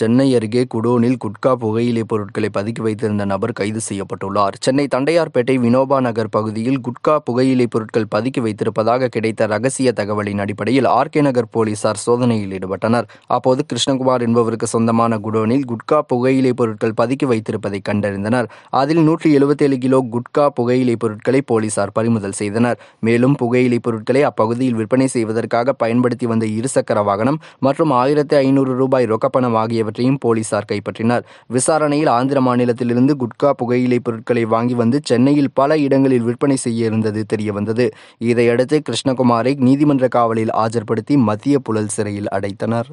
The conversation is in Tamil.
சென்னை அருகே குடோனில் குட்கா புகையிலை பொருட்களை பதுக்கி வைத்திருந்த நபர் கைது செய்யப்பட்டுள்ளார் சென்னை தண்டையார்பேட்டை வினோபா நகர் பகுதியில் குட்கா புகையிலை பொருட்கள் பதுக்கி வைத்திருப்பதாக கிடைத்த ரகசிய தகவலின் அடிப்படையில் ஆர்கே நகர் போலீசார் சோதனையில் ஈடுபட்டனர் அப்போது கிருஷ்ணகுமார் என்பவருக்கு சொந்தமான குடோனில் குட்கா புகையிலை பொருட்கள் பதுக்கி வைத்திருப்பதை கண்டறிந்தனர் அதில் நூற்றி எழுபத்தேழு கிலோ குட்கா புகையிலை பொருட்களை போலீசார் பறிமுதல் செய்தனர் மேலும் புகையிலை பொருட்களை அப்பகுதியில் விற்பனை செய்வதற்காக பயன்படுத்தி வந்த இருசக்கர வாகனம் மற்றும் ஆயிரத்தி ஐநூறு ரூபாய் ரொக்கப்பணம் ஆகியவை ஆகியவற்றையும் போலீசார் கைப்பற்றினர் விசாரணையில் ஆந்திர மாநிலத்திலிருந்து குட்கா புகையிலை பொருட்களை வாங்கி வந்து சென்னையில் பல இடங்களில் விற்பனை செய்ய இருந்தது தெரியவந்தது இதையடுத்து கிருஷ்ணகுமாரை நீதிமன்ற காவலில் ஆஜர்படுத்தி மத்திய புழல் சிறையில் அடைத்தனர்